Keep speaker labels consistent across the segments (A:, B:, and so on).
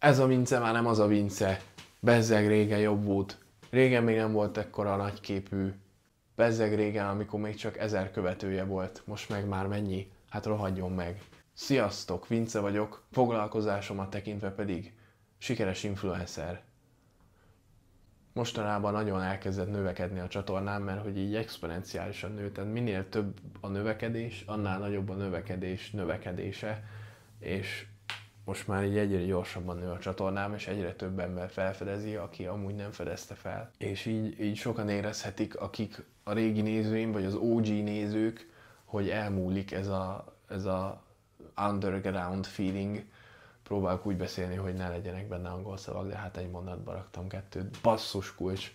A: ez a vince már nem az a vince, bezzeg régen jobb volt. Régen még nem volt ekkora nagyképű, bezzeg régen, amikor még csak ezer követője volt, most meg már mennyi? Hát rohadjon meg. Sziasztok, Vince vagyok, foglalkozásomat tekintve pedig sikeres influencer. Mostanában nagyon elkezdett növekedni a csatornám, mert hogy így exponenciálisan nő, tehát minél több a növekedés, annál nagyobb a növekedés növekedése, és most már így egyre gyorsabban nő a csatornám, és egyre több ember felfedezi, aki amúgy nem fedezte fel. És így, így sokan érezhetik, akik a régi nézőim, vagy az OG nézők, hogy elmúlik ez a, ez a underground feeling, próbálok úgy beszélni, hogy ne legyenek benne angol szavak, de hát egy mondatba raktam kettőt. Basszus kulcs!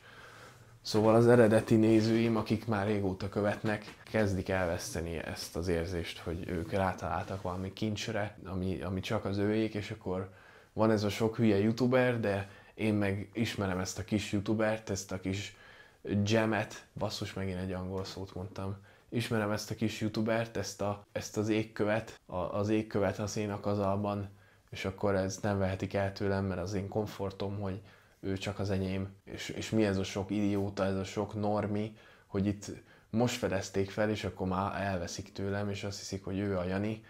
A: Szóval az eredeti nézőim, akik már régóta követnek, kezdik elveszteni ezt az érzést, hogy ők rátaláltak valami kincsre, ami, ami csak az őjék, és akkor van ez a sok hülye youtuber, de én meg ismerem ezt a kis youtubert, ezt a kis gemet, basszus megint egy angol szót mondtam, ismerem ezt a kis youtubert, ezt, a, ezt az égkövet, a, az égkövet az én akazalban, és akkor ez nem vehetik el tőlem, mert az én komfortom, hogy ő csak az enyém. És, és mi ez a sok idióta, ez a sok normi, hogy itt most fedezték fel, és akkor már elveszik tőlem, és azt hiszik, hogy ő a Jani,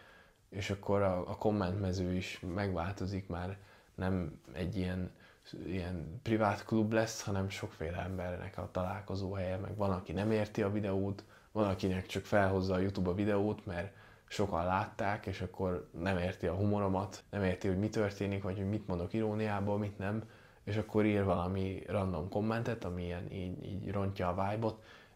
A: és akkor a, a kommentmező is megváltozik, már nem egy ilyen, ilyen privát klub lesz, hanem sokféle embernek a találkozó helye, meg van, aki nem érti a videót, van, akinek csak felhozza a YouTube a videót, mert sokan látták, és akkor nem érti a humoromat, nem érti, hogy mi történik, vagy hogy mit mondok iróniából, mit nem, és akkor ír valami random kommentet, ami ilyen, így, így rontja a vibe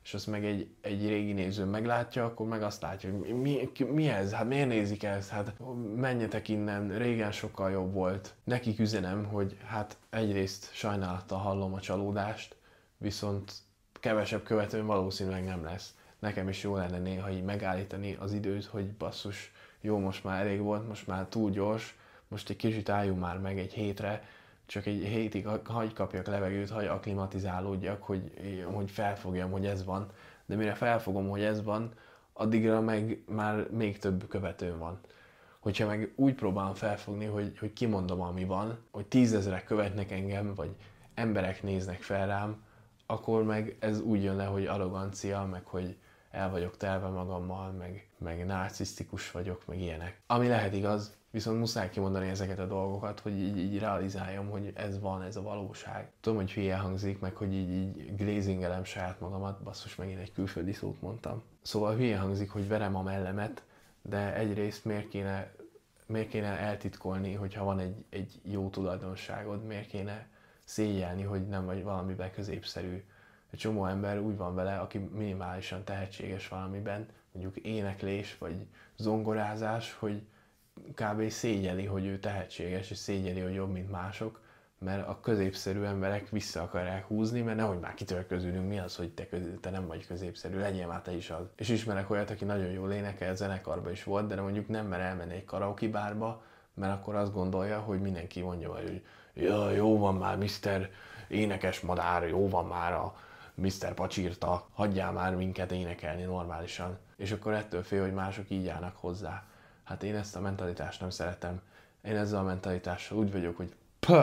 A: és azt meg egy, egy régi néző meglátja, akkor meg azt látja, hogy mi, ki, mi ez, hát miért nézik ezt, hát menjetek innen, régen sokkal jobb volt. Nekik üzenem, hogy hát egyrészt sajnálattal hallom a csalódást, viszont kevesebb követőm valószínűleg nem lesz. Nekem is jó lenne néha így megállítani az időt, hogy basszus, jó, most már elég volt, most már túl gyors, most egy kicsit álljunk már meg egy hétre, csak egy hétig hagy kapjak levegőt, hagy aklimatizálódjak, hogy, hogy felfogjam, hogy ez van. De mire felfogom, hogy ez van, addigra meg már még több követőm van. Hogyha meg úgy próbálom felfogni, hogy, hogy kimondom, ami van, hogy tízezrek követnek engem, vagy emberek néznek fel rám, akkor meg ez úgy jön le, hogy arrogancia, meg hogy el vagyok telve magammal, meg, meg narcisztikus vagyok, meg ilyenek. Ami lehet igaz, Viszont muszáj kimondani ezeket a dolgokat, hogy így, így realizáljam, hogy ez van, ez a valóság. Tudom, hogy hülye hangzik, meg hogy így, így glazingelem saját magamat, basszus, megint egy külföldi szót mondtam. Szóval hülye hangzik, hogy verem a mellemet, de egyrészt miért kéne, miért kéne eltitkolni, hogyha van egy, egy jó tulajdonságod, miért kéne szégyelni, hogy nem vagy valamiben középszerű. Egy csomó ember úgy van vele, aki minimálisan tehetséges valamiben, mondjuk éneklés vagy zongorázás, hogy kb. szégyeli, hogy ő tehetséges, és szégyeli, hogy jobb, mint mások, mert a középszerű emberek vissza akarják húzni, mert nehogy már kitörközülünk, mi az, hogy te, köz, te nem vagy középszerű, legyél már te is az. És ismerek olyat, aki nagyon jól énekel, zenekarba is volt, de mondjuk nem mer elmenni egy karaoke bárba, mert akkor azt gondolja, hogy mindenki mondja, hogy ja, jó van már, Mr. Énekes madár, jó van már a Mr. Pacsirta, hagyjál már minket énekelni normálisan. És akkor ettől fél, hogy mások így állnak hozzá. Hát én ezt a mentalitást nem szeretem. Én ezzel a mentalitással úgy vagyok, hogy pö,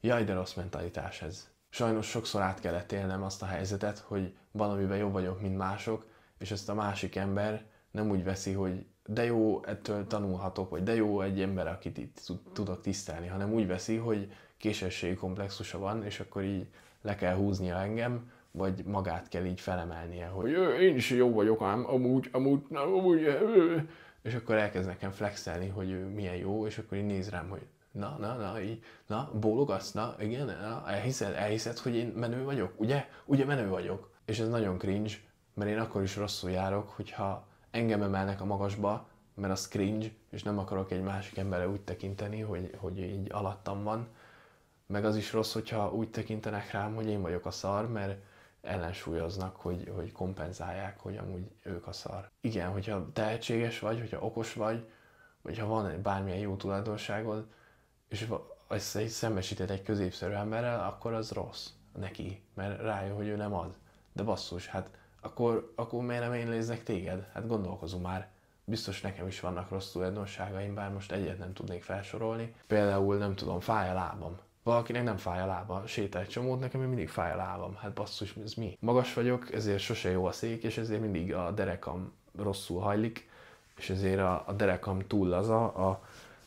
A: jaj, de rossz mentalitás ez. Sajnos sokszor át kellett élnem azt a helyzetet, hogy valamiben jobb vagyok, mint mások, és ezt a másik ember nem úgy veszi, hogy de jó, ettől tanulhatok, vagy de jó egy ember, akit itt tudok tisztelni, hanem úgy veszi, hogy késességi komplexusa van, és akkor így le kell húznia engem, vagy magát kell így felemelnie, hogy én is jó vagyok, ám amúgy, amúgy, amúgy, amúgy és akkor elkezd nekem flexelni, hogy ő milyen jó, és akkor így néz rám, hogy na, na, na, így, na, bólogatsz, na, igen, na, elhiszed, elhiszed, hogy én menő vagyok, ugye? Ugye menő vagyok. És ez nagyon cringe, mert én akkor is rosszul járok, hogyha engem emelnek a magasba, mert az cringe, és nem akarok egy másik emberre úgy tekinteni, hogy, hogy így alattam van. Meg az is rossz, hogyha úgy tekintenek rám, hogy én vagyok a szar, mert ellensúlyoznak, hogy, hogy kompenzálják, hogy amúgy ők a szar. Igen, hogyha tehetséges vagy, hogyha okos vagy, vagy ha van bármilyen jó tulajdonságod, és ezt egy szembesíted egy középszerű emberrel, akkor az rossz neki, mert rájön, hogy ő nem az. De basszus, hát akkor, akkor miért nem én léznek téged? Hát gondolkozom már. Biztos nekem is vannak rossz tulajdonságaim, bár most egyet nem tudnék felsorolni. Például nem tudom, fáj a lábam. Valakinek nem fáj a lába, sétál egy csomót, nekem mindig fáj a lábam. Hát basszus, ez mi? Magas vagyok, ezért sose jó a szék, és ezért mindig a derekam rosszul hajlik, és ezért a, a derekam túl laza, a,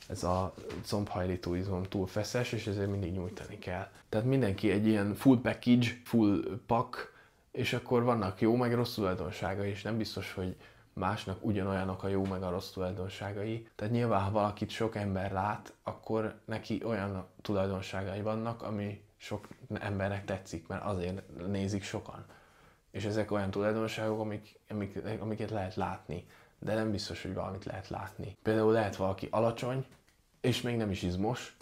A: ez a combhajlító izom túl feszes, és ezért mindig nyújtani kell. Tehát mindenki egy ilyen full package, full pak, és akkor vannak jó, meg rossz tulajdonsága, és nem biztos, hogy másnak ugyanolyanok a jó meg a rossz tulajdonságai. Tehát nyilván, ha valakit sok ember lát, akkor neki olyan tulajdonságai vannak, ami sok embernek tetszik, mert azért nézik sokan. És ezek olyan tulajdonságok, amik, amik, amiket lehet látni, de nem biztos, hogy valamit lehet látni. Például lehet valaki alacsony, és még nem is izmos,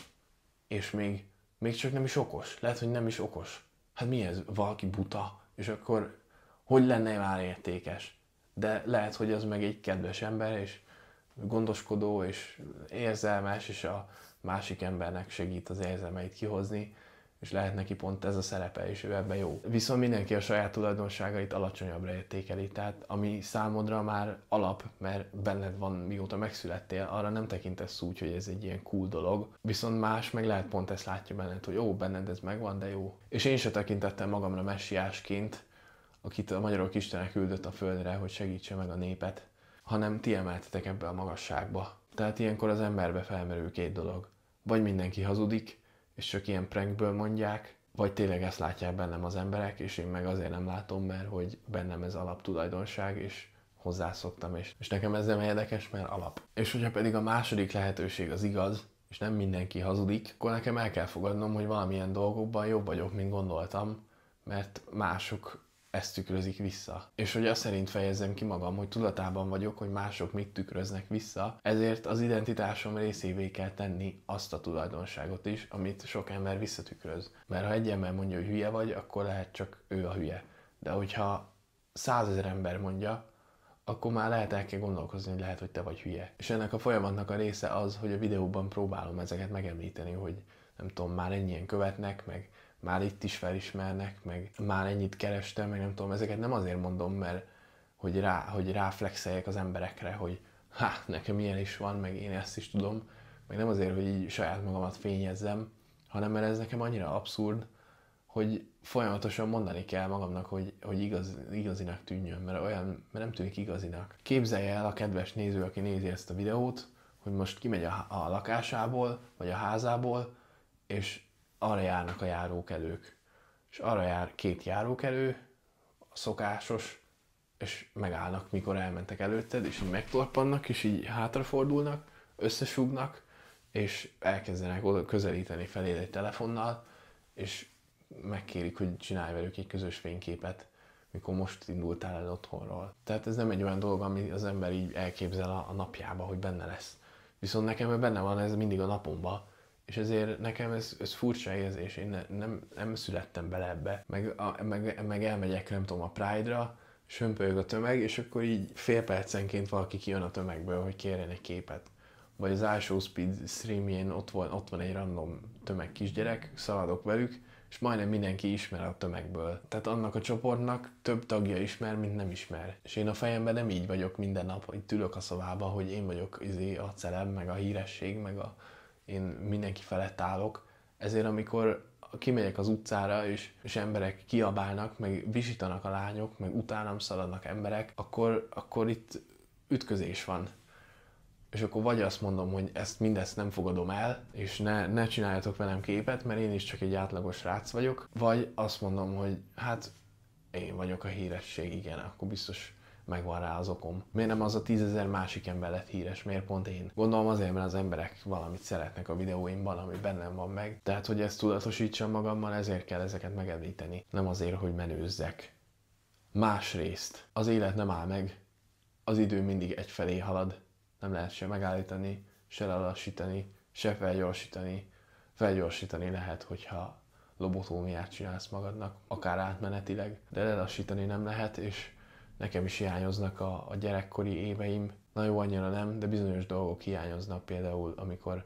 A: és még, még csak nem is okos. Lehet, hogy nem is okos. Hát mi ez? Valaki buta, és akkor hogy lenne már értékes? de lehet, hogy az meg egy kedves ember, és gondoskodó, és érzelmes, és a másik embernek segít az érzelmeit kihozni, és lehet neki pont ez a szerepe, és ő ebben jó. Viszont mindenki a saját tulajdonságait alacsonyabbra értékeli, tehát ami számodra már alap, mert benned van mióta megszülettél, arra nem tekintesz úgy, hogy ez egy ilyen cool dolog. Viszont más meg lehet pont ezt látja benned, hogy jó, benned ez megvan, de jó. És én se tekintettem magamra messiásként, akit a magyarok Istenek küldött a földre, hogy segítse meg a népet, hanem ti emeltetek ebbe a magasságba. Tehát ilyenkor az emberbe felmerül két dolog. Vagy mindenki hazudik, és csak ilyen prankből mondják, vagy tényleg ezt látják bennem az emberek, és én meg azért nem látom, mert hogy bennem ez alaptulajdonság, és hozzászoktam, és, és nekem ez nem érdekes, mert alap. És hogyha pedig a második lehetőség az igaz, és nem mindenki hazudik, akkor nekem el kell fogadnom, hogy valamilyen dolgokban jobb vagyok, mint gondoltam, mert mások ezt tükrözik vissza. És hogy azt szerint fejezzem ki magam, hogy tudatában vagyok, hogy mások mit tükröznek vissza, ezért az identitásom részévé kell tenni azt a tulajdonságot is, amit sok ember visszatükröz. Mert ha egy ember mondja, hogy hülye vagy, akkor lehet csak ő a hülye. De hogyha százezer ember mondja, akkor már lehet el kell gondolkozni, hogy lehet, hogy te vagy hülye. És ennek a folyamatnak a része az, hogy a videóban próbálom ezeket megemlíteni, hogy nem tudom, már ennyien követnek, meg már itt is felismernek, meg már ennyit kerestem, meg nem tudom, ezeket nem azért mondom, mert hogy, rá, hogy ráflexeljek az emberekre, hogy hát nekem ilyen is van, meg én ezt is tudom, meg nem azért, hogy így saját magamat fényezzem, hanem mert ez nekem annyira abszurd, hogy folyamatosan mondani kell magamnak, hogy, hogy igaz, igazinak tűnjön, mert olyan, mert nem tűnik igazinak. Képzelje el a kedves néző, aki nézi ezt a videót, hogy most kimegy a, a lakásából, vagy a házából, és arra járnak a járókelők. És arra jár két járókelő, a szokásos, és megállnak, mikor elmentek előtted, és így megtorpannak, és így hátrafordulnak, összesugnak, és elkezdenek oda közelíteni felé egy telefonnal, és megkérik, hogy csinálj velük egy közös fényképet, mikor most indultál el otthonról. Tehát ez nem egy olyan dolog, ami az ember így elképzel a, a napjába, hogy benne lesz. Viszont nekem benne van ez mindig a napomba, és ezért nekem ez, ez furcsa érzés, én ne, nem, nem születtem bele ebbe, meg, a, meg, meg elmegyek, nem tudom, a Pride-ra, sömpölyög a tömeg, és akkor így fél percenként valaki kijön a tömegből, hogy kérjen egy képet. Vagy az alsó speed streamjén ott van, ott van egy random tömeg kisgyerek, szaladok velük, és majdnem mindenki ismer a tömegből. Tehát annak a csoportnak több tagja ismer, mint nem ismer. És én a fejemben nem így vagyok minden nap, hogy ülök a szobában, hogy én vagyok izé, a celeb, meg a híresség, meg a én mindenki felett állok, ezért amikor kimegyek az utcára, és, és emberek kiabálnak, meg visítanak a lányok, meg utánam szaladnak emberek, akkor, akkor itt ütközés van. És akkor vagy azt mondom, hogy ezt mindezt nem fogadom el, és ne, ne csináljatok velem képet, mert én is csak egy átlagos rác vagyok, vagy azt mondom, hogy hát én vagyok a híresség, igen, akkor biztos megvan rá az okom. Miért nem az a tízezer másik ember lett híres, miért pont én? Gondolom azért, mert az emberek valamit szeretnek a videóimban, ami bennem van meg. Tehát, hogy ezt tudatosítsam magammal, ezért kell ezeket megemlíteni. Nem azért, hogy menőzzek. Másrészt, az élet nem áll meg, az idő mindig egyfelé halad, nem lehet se megállítani, se lelassítani, se felgyorsítani. Felgyorsítani lehet, hogyha lobotómiát csinálsz magadnak, akár átmenetileg, de lelassítani nem lehet, és nekem is hiányoznak a, a gyerekkori éveim. Na jó, annyira nem, de bizonyos dolgok hiányoznak például, amikor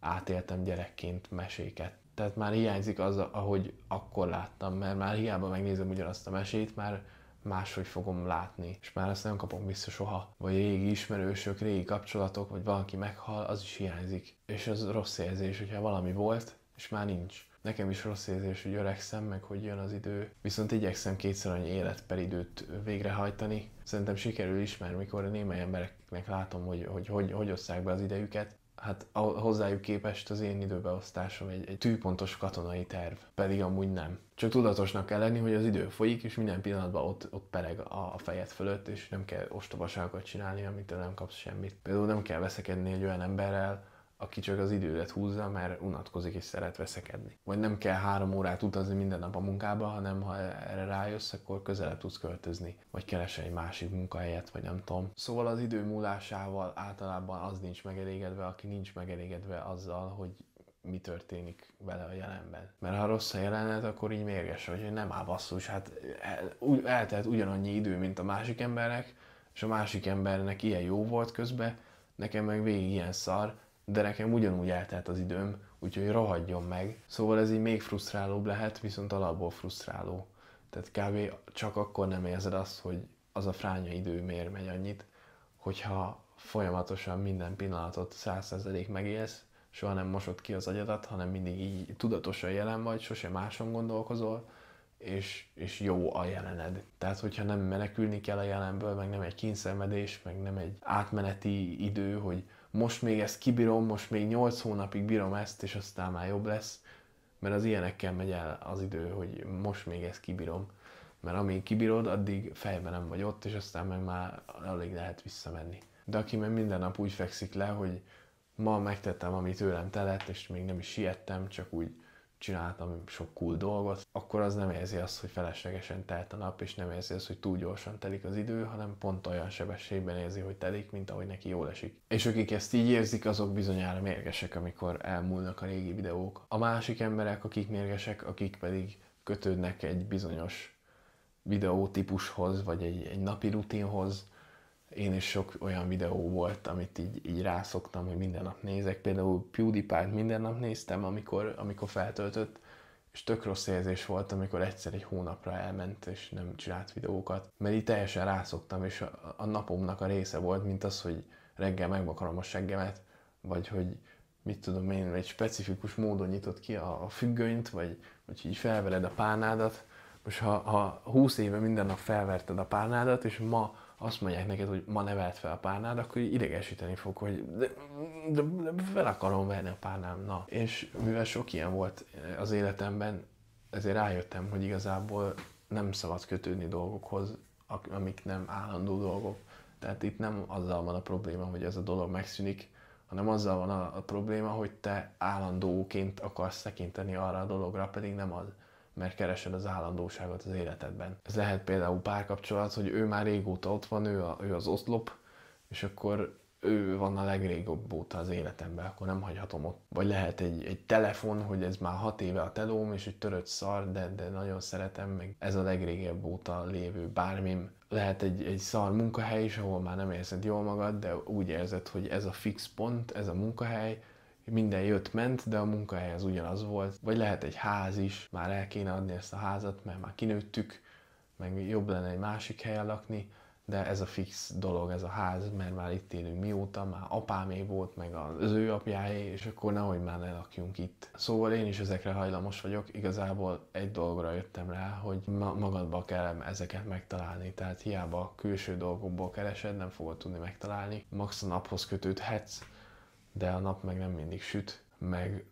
A: átéltem gyerekként meséket. Tehát már hiányzik az, ahogy akkor láttam, mert már hiába megnézem ugyanazt a mesét, már máshogy fogom látni, és már ezt nem kapom vissza soha. Vagy régi ismerősök, régi kapcsolatok, vagy valaki meghal, az is hiányzik. És az rossz érzés, hogyha valami volt, és már nincs nekem is rossz érzés, hogy öregszem, meg hogy jön az idő. Viszont igyekszem kétszer annyi élet per időt végrehajtani. Szerintem sikerül is, mert mikor a némely embereknek látom, hogy hogy, hogy, hogy osszák be az idejüket, hát a, hozzájuk képest az én időbeosztásom egy, egy tűpontos katonai terv, pedig amúgy nem. Csak tudatosnak kell lenni, hogy az idő folyik, és minden pillanatban ott, ott pereg a, a fejed fölött, és nem kell ostobaságokat csinálni, amitől nem kapsz semmit. Például nem kell veszekedni egy olyan emberrel, aki csak az idődet húzza, mert unatkozik és szeret veszekedni. Vagy nem kell három órát utazni minden nap a munkába, hanem ha erre rájössz, akkor közelebb tudsz költözni, vagy keresel egy másik munkahelyet, vagy nem tudom. Szóval az idő múlásával általában az nincs megelégedve, aki nincs megelégedve azzal, hogy mi történik vele a jelenben. Mert ha rossz a jelenet, akkor így mérges vagy, hogy nem áll basszus, hát el, eltelt ugyanannyi idő, mint a másik embernek, és a másik embernek ilyen jó volt közben, nekem meg végig ilyen szar, de nekem ugyanúgy eltelt az időm, úgyhogy rohadjon meg. Szóval ez így még frusztrálóbb lehet, viszont alapból frusztráló. Tehát kb. csak akkor nem érzed azt, hogy az a fránya idő miért megy annyit, hogyha folyamatosan minden pillanatot 100% megélsz, soha nem mosod ki az agyadat, hanem mindig így tudatosan jelen vagy, sose máson gondolkozol, és, és jó a jelened. Tehát, hogyha nem menekülni kell a jelenből, meg nem egy kényszenvedés, meg nem egy átmeneti idő, hogy most még ezt kibírom, most még 8 hónapig bírom ezt, és aztán már jobb lesz, mert az ilyenekkel megy el az idő, hogy most még ezt kibírom, mert amíg kibírod, addig fejben nem vagy ott, és aztán meg már alig lehet visszamenni. De aki meg minden nap úgy fekszik le, hogy ma megtettem, amit tőlem telett, és még nem is siettem, csak úgy csináltam sok cool dolgot, akkor az nem érzi azt, hogy feleslegesen telt a nap, és nem érzi azt, hogy túl gyorsan telik az idő, hanem pont olyan sebességben érzi, hogy telik, mint ahogy neki jól esik. És akik ezt így érzik, azok bizonyára mérgesek, amikor elmúlnak a régi videók. A másik emberek, akik mérgesek, akik pedig kötődnek egy bizonyos videótípushoz, vagy egy, egy napi rutinhoz, én is sok olyan videó volt, amit így, így rászoktam, hogy minden nap nézek. Például PewDiePie-t minden nap néztem, amikor, amikor feltöltött, és tök rossz érzés volt, amikor egyszer egy hónapra elment, és nem csinált videókat, mert így teljesen rászoktam, és a, a napomnak a része volt, mint az, hogy reggel megvakarom a seggemet, vagy hogy mit tudom én, egy specifikus módon nyitott ki a, a függönyt, vagy hogy így felveled a párnádat. Most ha, ha 20 éve minden nap felverted a párnádat, és ma azt mondják neked, hogy ma nevelt fel a párnád, akkor idegesíteni fog, hogy de, de, de fel akarom venni a párnám, na. És mivel sok ilyen volt az életemben, ezért rájöttem, hogy igazából nem szabad kötődni dolgokhoz, amik nem állandó dolgok. Tehát itt nem azzal van a probléma, hogy ez a dolog megszűnik, hanem azzal van a, a probléma, hogy te állandóként akarsz tekinteni arra a dologra, pedig nem az mert keresed az állandóságot az életedben. Ez lehet például párkapcsolat, hogy ő már régóta ott van, ő, a, ő az oszlop, és akkor ő van a legrégebb óta az életemben, akkor nem hagyhatom ott. Vagy lehet egy, egy telefon, hogy ez már hat éve a telóm, és egy törött szar, de, de nagyon szeretem, meg ez a legrégebb óta lévő bármim. Lehet egy, egy szar munkahely is, ahol már nem érzed jól magad, de úgy érzed, hogy ez a fix pont, ez a munkahely, minden jött-ment, de a munkahely az ugyanaz volt. Vagy lehet egy ház is, már el kéne adni ezt a házat, mert már kinőttük, meg jobb lenne egy másik helyen lakni, de ez a fix dolog, ez a ház, mert már itt élünk mióta, már apámé volt, meg az ő apjáé, és akkor nehogy már ne lakjunk itt. Szóval én is ezekre hajlamos vagyok, igazából egy dologra jöttem rá, hogy ma- magadba kell ezeket megtalálni, tehát hiába külső dolgokból keresed, nem fogod tudni megtalálni. Max a naphoz kötődhetsz, de a nap meg nem mindig süt, meg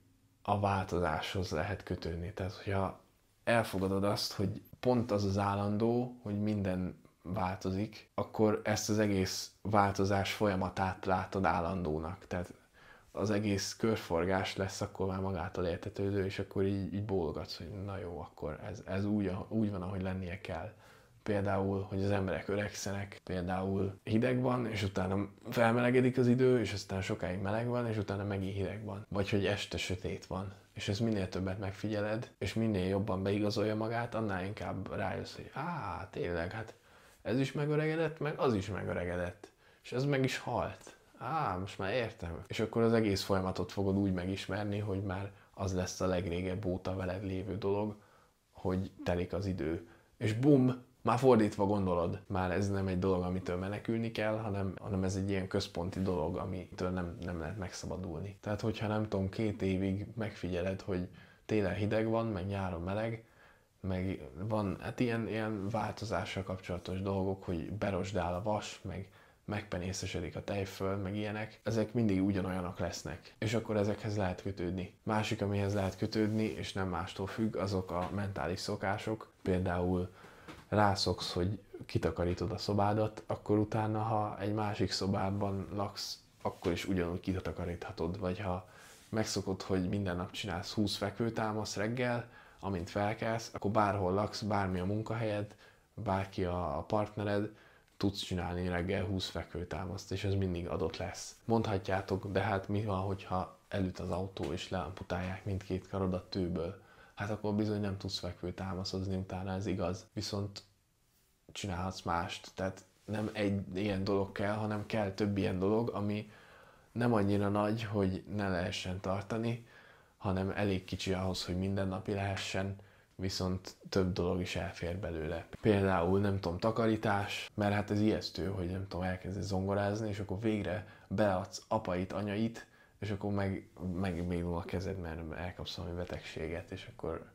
A: a változáshoz lehet kötődni. Tehát, hogyha elfogadod azt, hogy pont az az állandó, hogy minden változik, akkor ezt az egész változás folyamatát látod állandónak. Tehát az egész körforgás lesz akkor már magától értetődő, és akkor így, így bólogatsz, hogy na jó, akkor ez, ez úgy, úgy van, ahogy lennie kell. Például, hogy az emberek öregszenek, például hideg van, és utána felmelegedik az idő, és aztán sokáig meleg van, és utána megint hideg van. Vagy hogy este sötét van, és ez minél többet megfigyeled, és minél jobban beigazolja magát, annál inkább rájössz, hogy á, tényleg, hát ez is megöregedett, meg az is megöregedett, és ez meg is halt. Á, most már értem. És akkor az egész folyamatot fogod úgy megismerni, hogy már az lesz a legrégebb óta veled lévő dolog, hogy telik az idő. És bum, már fordítva gondolod, már ez nem egy dolog, amitől menekülni kell, hanem, hanem ez egy ilyen központi dolog, amitől nem, nem lehet megszabadulni. Tehát, hogyha nem tudom, két évig megfigyeled, hogy télen hideg van, meg nyáron meleg, meg van, hát ilyen, ilyen változással kapcsolatos dolgok, hogy berosdál a vas, meg megpenészesedik a tejföl, meg ilyenek, ezek mindig ugyanolyanak lesznek. És akkor ezekhez lehet kötődni. Másik, amihez lehet kötődni, és nem mástól függ, azok a mentális szokások, például rászoksz, hogy kitakarítod a szobádat, akkor utána, ha egy másik szobában laksz, akkor is ugyanúgy kitakaríthatod, vagy ha megszokod, hogy minden nap csinálsz 20 fekvőtámasz reggel, amint felkelsz, akkor bárhol laksz, bármi a munkahelyed, bárki a partnered, tudsz csinálni reggel 20 fekvőtámaszt, és ez mindig adott lesz. Mondhatjátok, de hát mi van, hogyha elüt az autó, és leamputálják mindkét karodat tőből? hát akkor bizony nem tudsz fekvő támaszozni utána, ez igaz. Viszont csinálhatsz mást, tehát nem egy ilyen dolog kell, hanem kell több ilyen dolog, ami nem annyira nagy, hogy ne lehessen tartani, hanem elég kicsi ahhoz, hogy mindennapi lehessen, viszont több dolog is elfér belőle. Például, nem tudom, takarítás, mert hát ez ijesztő, hogy nem tudom, elkezdesz zongorázni, és akkor végre beadsz apait, anyait, és akkor meg, megbívom a kezed, mert elkapsz valami betegséget, és akkor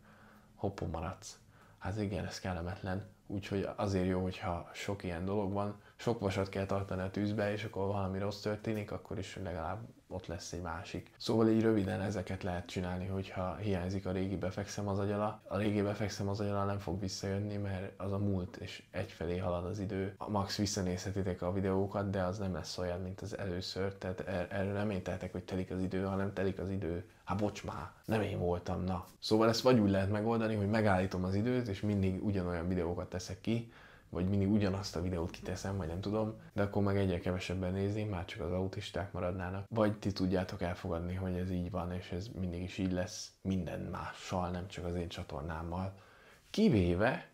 A: hoppon maradsz. Hát igen, ez kellemetlen, úgyhogy azért jó, hogyha sok ilyen dolog van, sok vasat kell tartani a tűzbe, és akkor valami rossz történik, akkor is legalább ott lesz egy másik. Szóval így röviden ezeket lehet csinálni, hogyha hiányzik a régi befekszem az agyala. A régi befekszem az agyala nem fog visszajönni, mert az a múlt, és egyfelé halad az idő. A max visszanézhetitek a videókat, de az nem lesz olyan, mint az először, tehát er- erről nem én tehetek, hogy telik az idő, hanem telik az idő. Hát bocs már, nem én voltam, na. Szóval ezt vagy úgy lehet megoldani, hogy megállítom az időt, és mindig ugyanolyan videókat teszek ki, vagy mindig ugyanazt a videót kiteszem, vagy nem tudom, de akkor meg egyre kevesebben nézni, már csak az autisták maradnának. Vagy ti tudjátok elfogadni, hogy ez így van, és ez mindig is így lesz minden mással, nem csak az én csatornámmal. Kivéve,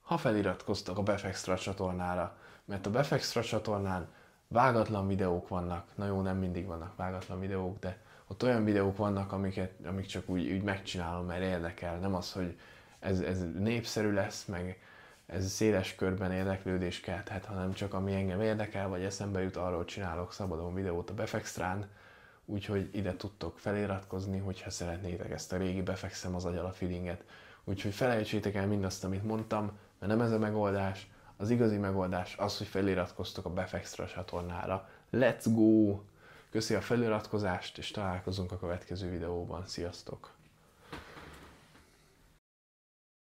A: ha feliratkoztak a Befextra csatornára, mert a Befextra csatornán vágatlan videók vannak, na jó, nem mindig vannak vágatlan videók, de ott olyan videók vannak, amiket, amik csak úgy, úgy megcsinálom, mert érdekel, nem az, hogy ez, ez népszerű lesz, meg ez széles körben érdeklődés ha hanem csak ami engem érdekel, vagy eszembe jut, arról csinálok szabadon videót a Befextrán, úgyhogy ide tudtok feliratkozni, hogyha szeretnétek ezt a régi befekszem az agyala feelinget. Úgyhogy felejtsétek el mindazt, amit mondtam, mert nem ez a megoldás, az igazi megoldás az, hogy feliratkoztok a Befextra csatornára. Let's go! Köszi a feliratkozást, és találkozunk a következő videóban. Sziasztok!